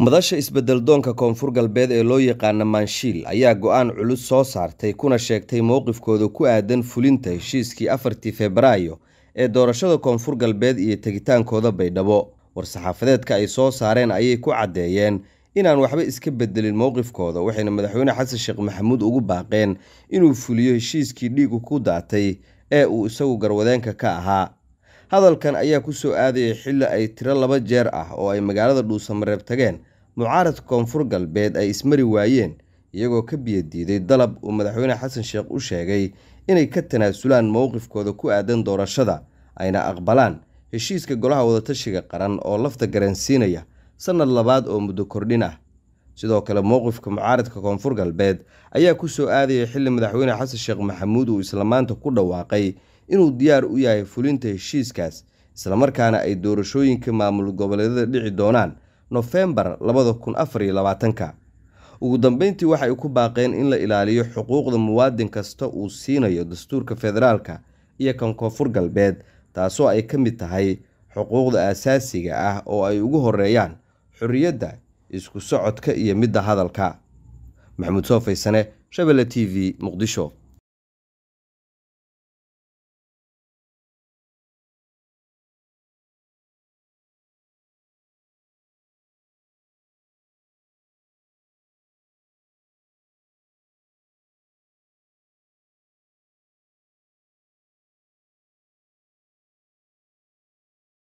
madasha isbedeldoonka koonfur galbeed ee loo yaqaana maanshiil ayaa go-aan culus soo saartay kuna sheegtay mowqifkooda ku aadan fulinta heshiiskii afartii febraayo ee doorashada koonfur galbeed iyo tegitaankooda baydhabo war-saxaafadeedka ay soo saareen ayay ku caddeeyeen inaan waxba iska bedelin mowqifkooda waxayna madaxweyne xasan sheekh maxamuud ugu baaqeen inuu fuliyo heshiiskii dhiigu ku daatay ee uu isagu garwadeenka ka ahaa hadalkan ayaa ku soo aadayay xilli ay tiro laba jeer ah oo ay magaalada dhuusamareeb tageen mucaaradka koonfur galbeed ay ismari waayeen iyagoo ka biya-diiday dalab uu madaxweyne xasan sheekh u sheegay inay ka tanaasulaan mowqifkooda ku aadan doorashada ayna aqbalaan heshiiska golaha wadatashiga qaran oo lafta garansiinaya sannad labaad oo muddo kordhin ah sidoo kale mowqifka mucaaradka koonfur galbeed ayaa ku soo aadaya xilli madaxweyne xasan sheekh maxamuud uu islamaanta ku dhawaaqay inuu diyaar u yahay fulinta heshiiskaas islamarkaana ay doorashooyinka maamul goboleedyada dhici doonaan nofembar labada kun afar labaatanka ugu dambeyntii waxay ku baaqeen in la ilaaliyo xuquuqda muwaadin kasta uu siinayo dastuurka federaalka iyo kan koonfur galbeed taasoo ay ka mid tahay xuquuqda aasaasiga ah oo ay ugu horreeyaan xorriyadda isku socodka iyo midda hadalka maxamuud soo faysane shabelle t v muqdisho